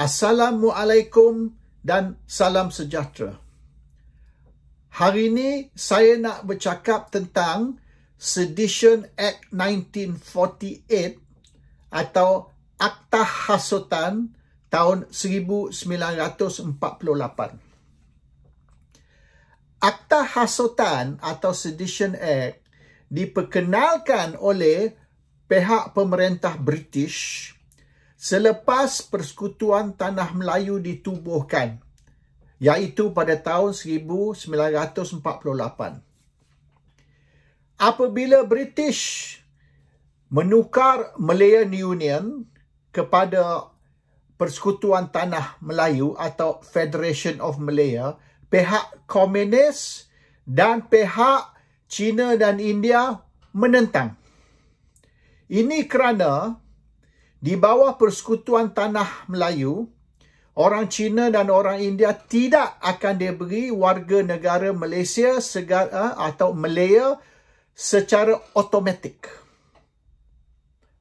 Assalamualaikum dan salam sejahtera. Hari ini saya nak bercakap tentang Sedition Act 1948 atau Akta Hasutan tahun 1948. Akta Hasutan atau Sedition Act diperkenalkan oleh pihak pemerintah British Selepas persekutuan tanah Melayu ditubuhkan iaitu pada tahun 1948. Apabila British menukar Malayan Union kepada Persekutuan Tanah Melayu atau Federation of Malaya, pihak komunis dan pihak China dan India menentang. Ini kerana di bawah persekutuan tanah Melayu, orang Cina dan orang India tidak akan diberi warga negara Malaysia segala, ah, atau Malaya secara otomatik.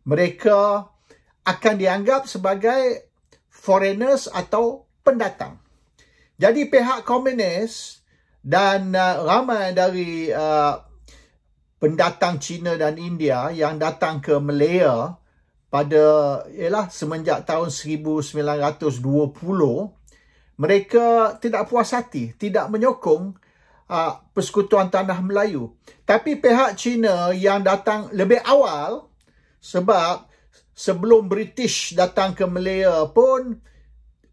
Mereka akan dianggap sebagai foreigners atau pendatang. Jadi pihak komunis dan uh, ramai dari uh, pendatang Cina dan India yang datang ke Malaya pada ialah semenjak tahun 1920 mereka tidak puas hati tidak menyokong uh, persekutuan tanah Melayu tapi pihak Cina yang datang lebih awal sebab sebelum British datang ke Malaya pun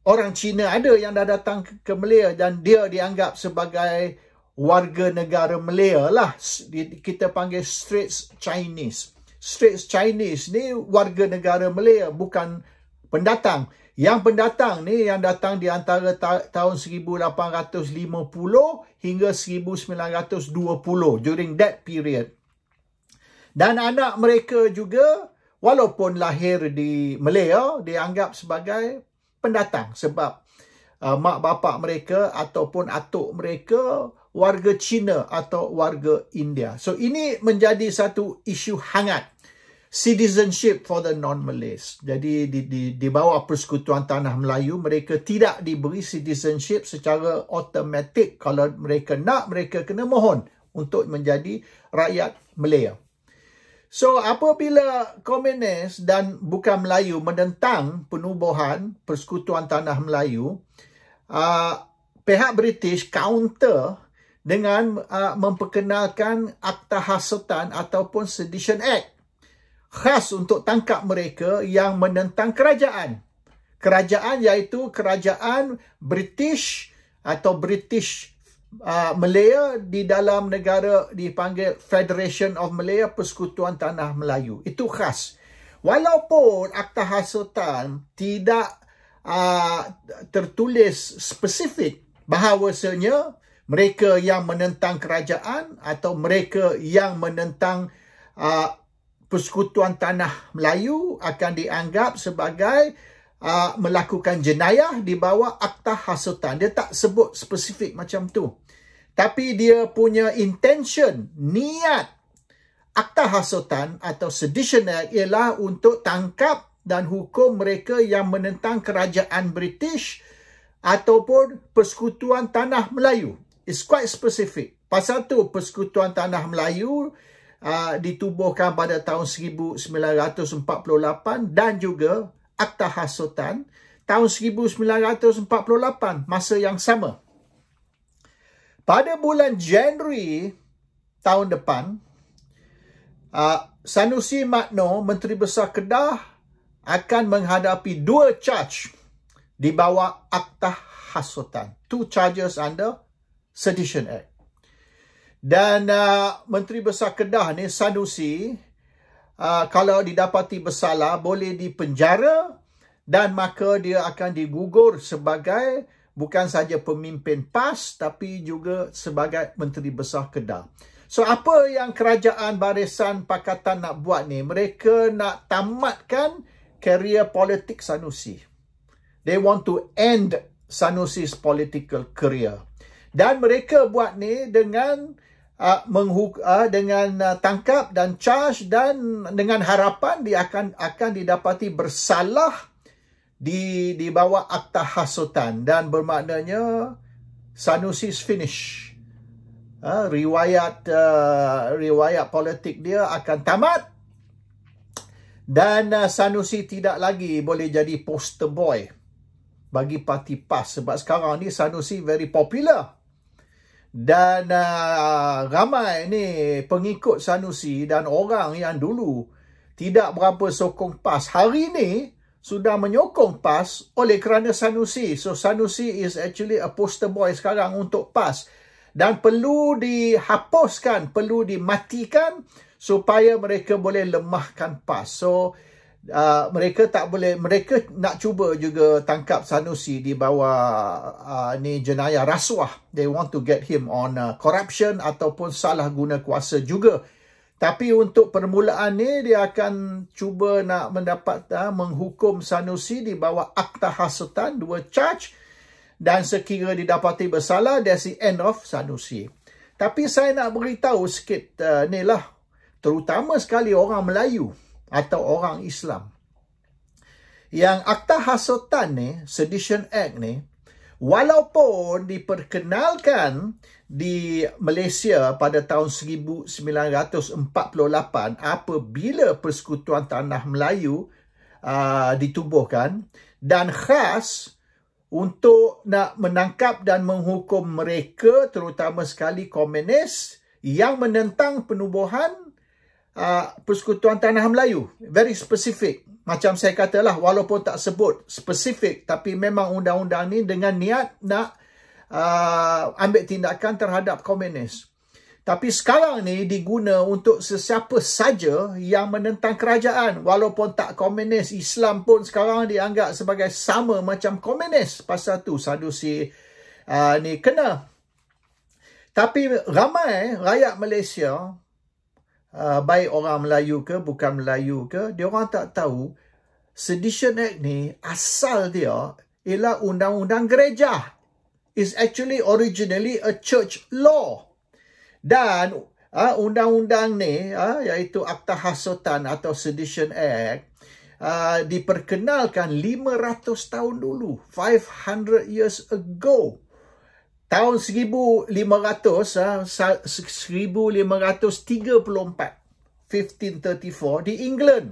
orang Cina ada yang dah datang ke Malaya dan dia dianggap sebagai warga negara Malaya lah kita panggil straits chinese Straits Chinese ni warga negara Malaysia bukan pendatang. Yang pendatang ni yang datang di antara ta tahun 1850 hingga 1920 during that period. Dan anak mereka juga walaupun lahir di Malaysia dianggap sebagai pendatang sebab uh, mak bapak mereka ataupun atuk mereka warga Cina atau warga India. So ini menjadi satu isu hangat citizenship for the non-Malays. Jadi di, di, di bawah persekutuan tanah Melayu, mereka tidak diberi citizenship secara automatik. Kalau mereka nak, mereka kena mohon untuk menjadi rakyat Malaya. So apabila komunis dan bukan Melayu menentang penubuhan persekutuan tanah Melayu, uh, pihak British counter dengan uh, memperkenalkan Akta Hasutan ataupun Sedition Act khas untuk tangkap mereka yang menentang kerajaan. Kerajaan iaitu kerajaan British atau British uh, Malaya di dalam negara dipanggil Federation of Malaya Persekutuan Tanah Melayu. Itu khas. Walaupun Akta Hasutan tidak uh, tertulis spesifik bahawasanya mereka yang menentang kerajaan atau mereka yang menentang uh, persekutuan tanah Melayu akan dianggap sebagai uh, melakukan jenayah di bawah akta hasutan. Dia tak sebut spesifik macam tu. Tapi dia punya intention, niat akta hasutan atau sedition act ialah untuk tangkap dan hukum mereka yang menentang kerajaan British ataupun persekutuan tanah Melayu. It's quite specific. Pasal tu persekutuan tanah Melayu Ah, ditubuhkan pada tahun 1948 dan juga Akta Hasutan tahun 1948 masa yang sama. Pada bulan Januari tahun depan, uh, Sanusi Makno, Menteri Besar Kedah akan menghadapi dua charge di bawah Akta Hasutan. Two charges under Sedition Act. Dan uh, Menteri Besar Kedah ni Sanusi uh, kalau didapati bersalah boleh dipenjara dan maka dia akan digugur sebagai bukan saja pemimpin PAS tapi juga sebagai Menteri Besar Kedah. So apa yang kerajaan barisan pakatan nak buat ni? Mereka nak tamatkan kerjaya politik Sanusi. They want to end Sanusi's political career. Dan mereka buat ni dengan uh, menghuk uh, dengan uh, tangkap dan charge dan dengan harapan dia akan akan didapati bersalah di di bawah akta hasutan dan bermaknanya Sanusi finish. Uh, riwayat uh, riwayat politik dia akan tamat dan uh, Sanusi tidak lagi boleh jadi poster boy bagi parti PAS sebab sekarang ni Sanusi very popular dan uh, ramai ni pengikut Sanusi dan orang yang dulu tidak berapa sokong PAS hari ni sudah menyokong PAS oleh kerana Sanusi. So Sanusi is actually a poster boy sekarang untuk PAS dan perlu dihapuskan, perlu dimatikan supaya mereka boleh lemahkan PAS. So uh, mereka tak boleh mereka nak cuba juga tangkap Sanusi di bawah uh, ni jenayah rasuah they want to get him on uh, corruption ataupun salah guna kuasa juga tapi untuk permulaan ni dia akan cuba nak mendapat uh, menghukum Sanusi di bawah akta hasutan dua charge dan sekira didapati bersalah that's the end of Sanusi tapi saya nak beritahu sikit uh, ni lah terutama sekali orang Melayu atau orang Islam. Yang Akta Hasutan ni, Sedition Act ni, walaupun diperkenalkan di Malaysia pada tahun 1948 apabila Persekutuan Tanah Melayu uh, ditubuhkan dan khas untuk nak menangkap dan menghukum mereka terutama sekali komunis yang menentang penubuhan Ah, persekutuan Tanah Melayu. Very specific. Macam saya katalah, walaupun tak sebut specific, tapi memang undang-undang ni dengan niat nak uh, ambil tindakan terhadap komunis. Tapi sekarang ni diguna untuk sesiapa saja yang menentang kerajaan. Walaupun tak komunis, Islam pun sekarang dianggap sebagai sama macam komunis. Pasal tu sadusi uh, ah, ni kena. Tapi ramai rakyat Malaysia Ah, baik orang Melayu ke bukan Melayu ke dia orang tak tahu Sedition Act ni asal dia ialah undang-undang gereja is actually originally a church law dan uh, undang-undang ni uh, iaitu Akta Hasutan atau Sedition Act uh, diperkenalkan 500 tahun dulu 500 years ago tahun 1534 1534 ah, di England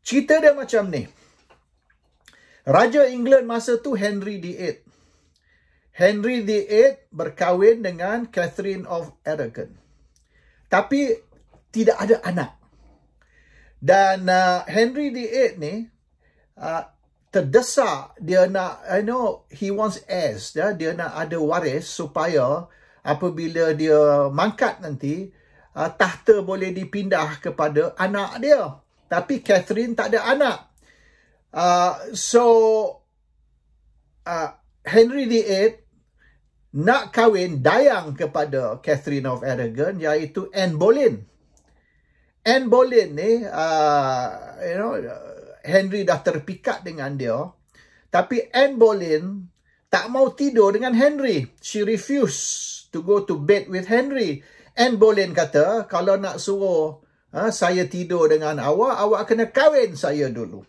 cerita dia macam ni raja England masa tu Henry VIII Henry VIII berkahwin dengan Catherine of Aragon tapi tidak ada anak dan uh, Henry VIII ni uh, terdesak dia nak I know he wants heirs dia ya. dia nak ada waris supaya apabila dia mangkat nanti uh, tahta boleh dipindah kepada anak dia tapi Catherine tak ada anak uh, so uh, Henry VIII nak kahwin dayang kepada Catherine of Aragon iaitu Anne Boleyn Anne Boleyn ni uh, you know Henry dah terpikat dengan dia. Tapi Anne Boleyn tak mau tidur dengan Henry. She refuse to go to bed with Henry. Anne Boleyn kata, kalau nak suruh ha, saya tidur dengan awak, awak kena kahwin saya dulu.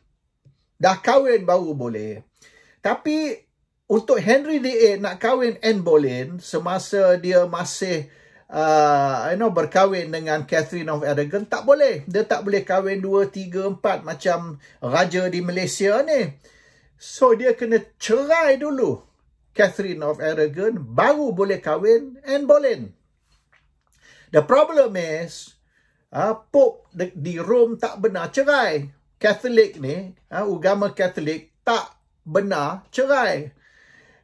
Dah kahwin baru boleh. Tapi untuk Henry VIII nak kahwin Anne Boleyn semasa dia masih uh, you know berkahwin dengan Catherine of Aragon tak boleh dia tak boleh kahwin dua tiga empat macam raja di Malaysia ni so dia kena cerai dulu Catherine of Aragon baru boleh kahwin and Boleyn the problem is uh, Pope di, di Rome tak benar cerai Catholic ni uh, agama Catholic tak benar cerai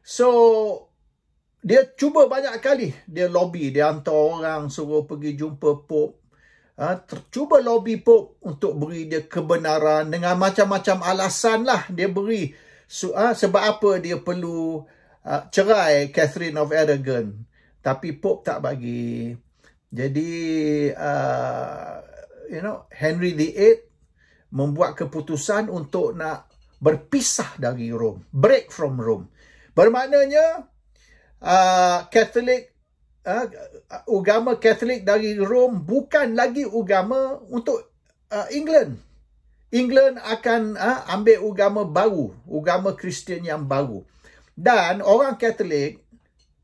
so dia cuba banyak kali dia lobby dia hantar orang suruh pergi jumpa Pope ha, cuba lobby Pope untuk beri dia kebenaran dengan macam-macam alasan lah dia beri su- ha, sebab apa dia perlu ha, cerai Catherine of Aragon tapi Pope tak bagi jadi uh, you know Henry VIII membuat keputusan untuk nak berpisah dari Rome break from Rome bermaknanya Ah, Catholic uh, agama Katolik dari Rome bukan lagi agama untuk uh, England. England akan uh, ambil agama baru, agama Kristian yang baru. Dan orang Katolik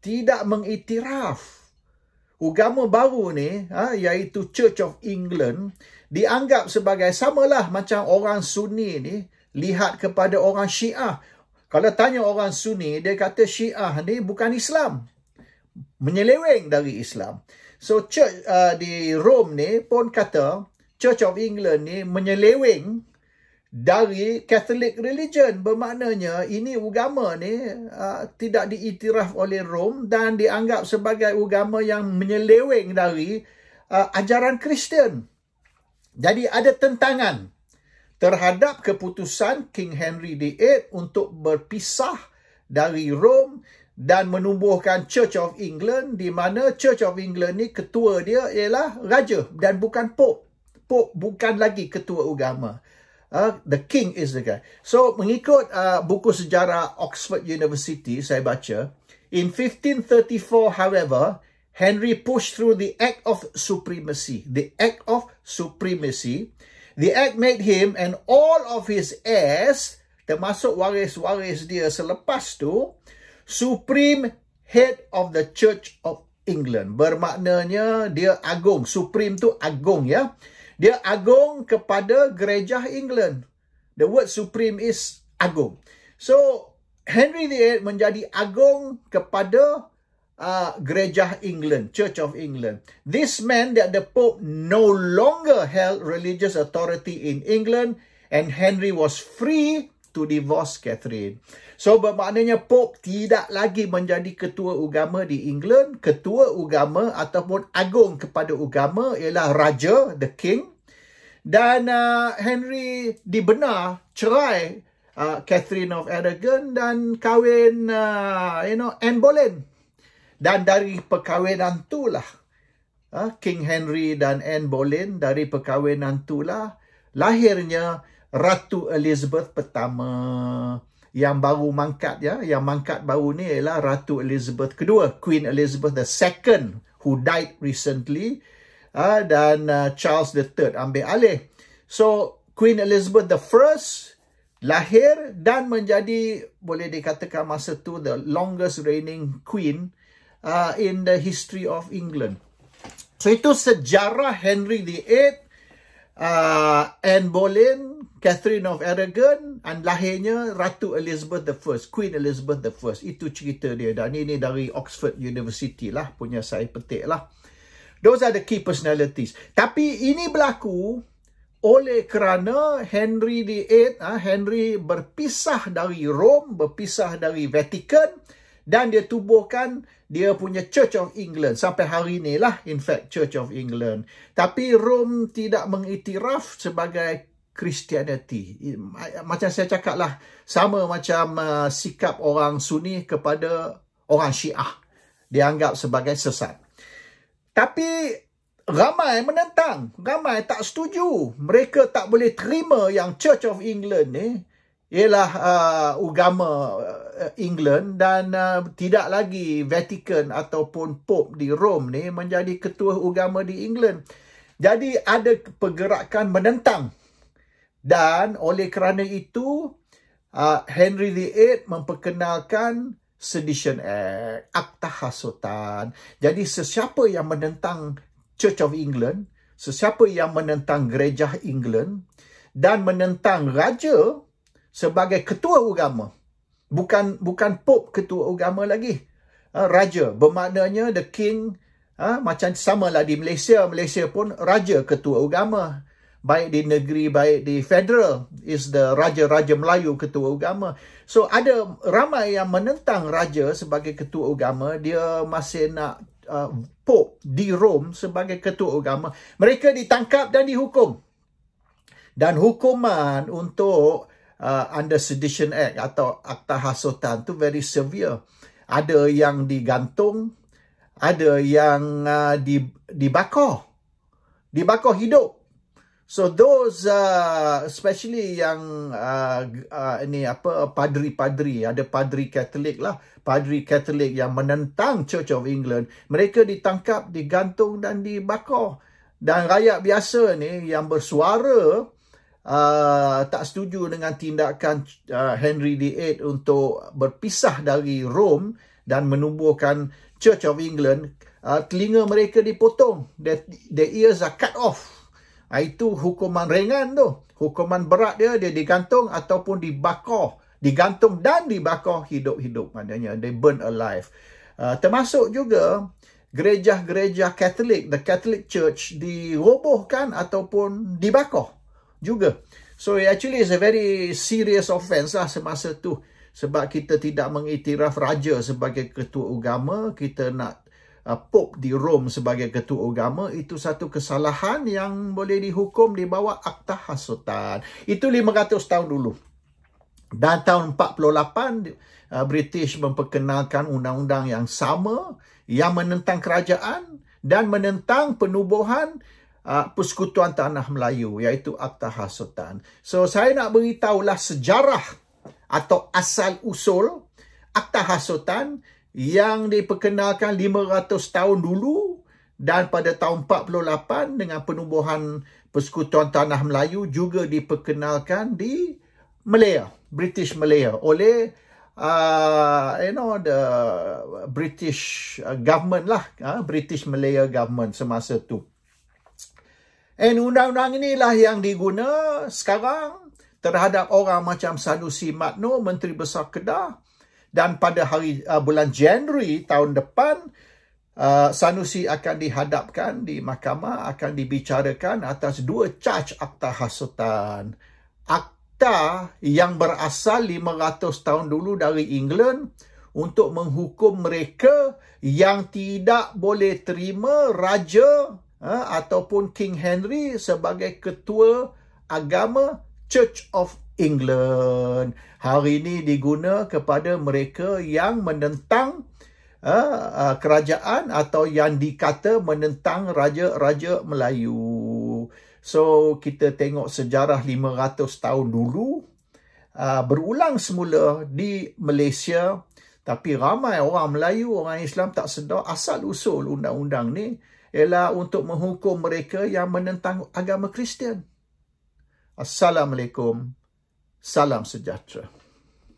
tidak mengiktiraf agama baru ni uh, iaitu Church of England dianggap sebagai samalah macam orang Sunni ni lihat kepada orang Syiah kalau tanya orang Sunni, dia kata Syiah ni bukan Islam. Menyeleweng dari Islam. So church uh, di Rome ni pun kata Church of England ni menyeleweng dari Catholic religion. Bermaknanya ini agama ni uh, tidak diiktiraf oleh Rome dan dianggap sebagai agama yang menyeleweng dari uh, ajaran Kristian. Jadi ada tentangan terhadap keputusan King Henry VIII untuk berpisah dari Rome dan menumbuhkan Church of England di mana Church of England ni ketua dia ialah raja dan bukan Pope. Pope bukan lagi ketua agama. Uh, the king is the guy. So mengikut uh, buku sejarah Oxford University saya baca, in 1534 however, Henry pushed through the Act of Supremacy. The Act of Supremacy The act made him and all of his heirs, termasuk waris-waris dia selepas tu, supreme head of the Church of England. Bermaknanya dia agung. Supreme tu agung ya. Dia agung kepada gereja England. The word supreme is agung. So, Henry VIII menjadi agung kepada Ah, gereja England, Church of England. This meant that the Pope no longer held religious authority in England and Henry was free to divorce Catherine. So bermaknanya Pope tidak lagi menjadi ketua agama di England. Ketua agama ataupun agung kepada agama ialah Raja, the King. Dan uh, Henry dibenar cerai uh, Catherine of Aragon dan kahwin uh, you know, Anne Boleyn. Dan dari perkahwinan itulah, ha, King Henry dan Anne Boleyn, dari perkahwinan itulah, lahirnya Ratu Elizabeth pertama yang baru mangkat ya yang mangkat baru ni ialah Ratu Elizabeth kedua Queen Elizabeth the second who died recently uh, dan uh, Charles the third ambil alih so Queen Elizabeth the first lahir dan menjadi boleh dikatakan masa tu the longest reigning queen uh, in the history of England. So itu sejarah Henry VIII uh, Anne Boleyn, Catherine of Aragon dan lahirnya Ratu Elizabeth the First, Queen Elizabeth the First. Itu cerita dia dan ini dari Oxford University lah punya saya petik lah. Those are the key personalities. Tapi ini berlaku oleh kerana Henry VIII, ah, Henry berpisah dari Rome, berpisah dari Vatican, dan dia tubuhkan dia punya Church of England sampai hari ini lah in fact Church of England tapi Rome tidak mengiktiraf sebagai Christianity macam saya cakap lah sama macam uh, sikap orang Sunni kepada orang Syiah dianggap sebagai sesat tapi ramai menentang ramai tak setuju mereka tak boleh terima yang Church of England ni ialah uh, agama uh, England dan uh, tidak lagi Vatican ataupun Pope di Rome ni menjadi ketua agama di England. Jadi ada pergerakan menentang dan oleh kerana itu uh, Henry VIII memperkenalkan Sedition Act, Akta Hasutan. Jadi sesiapa yang menentang Church of England, sesiapa yang menentang gereja England dan menentang raja sebagai ketua agama. Bukan bukan pope ketua agama lagi. Ah, raja bermaknanya the king ha, macam samalah di Malaysia. Malaysia pun raja ketua agama. Baik di negeri, baik di federal is the raja-raja Melayu ketua agama. So ada ramai yang menentang raja sebagai ketua agama. Dia masih nak Uh, ah, Pope di Rome sebagai ketua agama mereka ditangkap dan dihukum dan hukuman untuk uh, under Sedition Act atau Akta Hasutan tu very severe. Ada yang digantung, ada yang uh, di, dibakar. Dibakar hidup. So those uh, especially yang uh, uh, ni apa padri-padri ada padri Katolik lah padri Katolik yang menentang Church of England mereka ditangkap digantung dan dibakar dan rakyat biasa ni yang bersuara uh, tak setuju dengan tindakan uh, Henry VIII untuk berpisah dari Rome dan menubuhkan Church of England, uh, telinga mereka dipotong. Their, their ears are cut off. Itu hukuman ringan tu. Hukuman berat dia, dia digantung ataupun dibakar. Digantung dan dibakar hidup-hidup. Maknanya, they burn alive. Uh, termasuk juga gereja-gereja Katolik, the Catholic Church, dirobohkan ataupun dibakar juga. So actually it's a very serious offence lah semasa tu sebab kita tidak mengiktiraf raja sebagai ketua agama, kita nak uh, pop di Rome sebagai ketua agama itu satu kesalahan yang boleh dihukum di bawah akta hasutan. Itu 500 tahun dulu. Dan tahun 48 uh, British memperkenalkan undang-undang yang sama yang menentang kerajaan dan menentang penubuhan uh, persekutuan tanah Melayu iaitu Akta Hasutan. So saya nak beritahulah sejarah atau asal usul Akta Hasutan yang diperkenalkan 500 tahun dulu dan pada tahun 48 dengan penubuhan persekutuan tanah Melayu juga diperkenalkan di Malaya, British Malaya oleh uh, you know the British government lah, uh, British Malaya government semasa tu. And eh, undang-undang inilah yang diguna sekarang terhadap orang macam Sanusi Matno, Menteri Besar Kedah. Dan pada hari uh, bulan Januari tahun depan, uh, Sanusi akan dihadapkan di mahkamah, akan dibicarakan atas dua caj akta hasutan. Akta yang berasal 500 tahun dulu dari England untuk menghukum mereka yang tidak boleh terima raja ha, ataupun King Henry sebagai ketua agama Church of England. Hari ini diguna kepada mereka yang menentang uh, uh, kerajaan atau yang dikata menentang raja-raja Melayu. So kita tengok sejarah 500 tahun dulu uh, berulang semula di Malaysia tapi ramai orang Melayu, orang Islam tak sedar asal usul undang-undang ni ialah untuk menghukum mereka yang menentang agama Kristian. Assalamualaikum. Salam sejahtera.